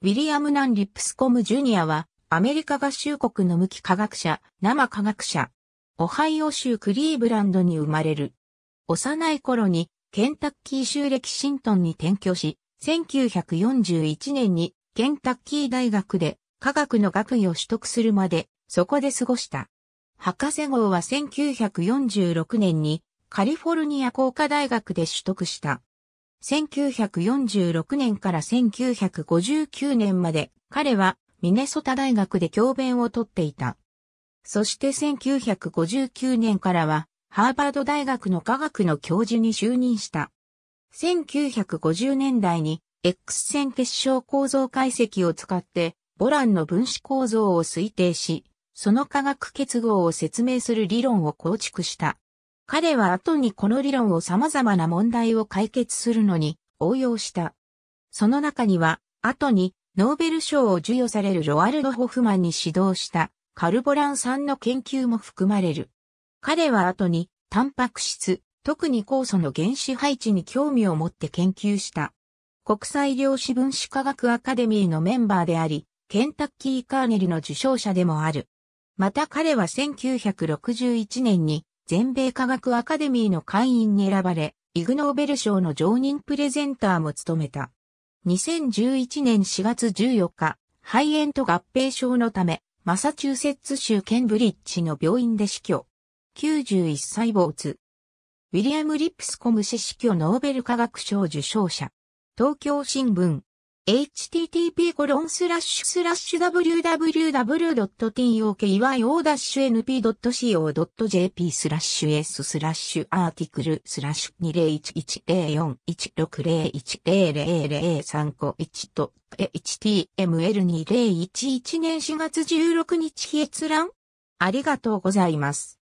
ウィリアム・ナン・リップスコム・ジュニアは、アメリカ合衆国の無機科学者、生科学者。オハイオ州クリーブランドに生まれる。幼い頃に、ケンタッキー州歴シントンに転居し、1941年に、ケンタッキー大学で、科学の学位を取得するまで、そこで過ごした。博士号は1946年に、カリフォルニア工科大学で取得した。1946年から1959年まで彼はミネソタ大学で教鞭をとっていた。そして1959年からはハーバード大学の科学の教授に就任した。1950年代に X 線結晶構造解析を使ってボランの分子構造を推定し、その化学結合を説明する理論を構築した。彼は後にこの理論を様々な問題を解決するのに応用した。その中には、後にノーベル賞を授与されるロアルド・ホフマンに指導したカルボラン酸の研究も含まれる。彼は後にタンパク質、特に酵素の原子配置に興味を持って研究した。国際量子分子科学アカデミーのメンバーであり、ケンタッキー・カーネルの受賞者でもある。また彼は1961年に全米科学アカデミーの会員に選ばれ、イグノーベル賞の常任プレゼンターも務めた。2011年4月14日、肺炎と合併症のため、マサチューセッツ州ケンブリッジの病院で死去。91歳没。ウィリアム・リップスコム氏死去ノーベル科学賞受賞者。東京新聞。http://www.tokyo-np.co.jp スラッシュ s スラッシュアーティクルスラッシュ2011041601000351と html2011 年4月16日閲覧ありがとうございます。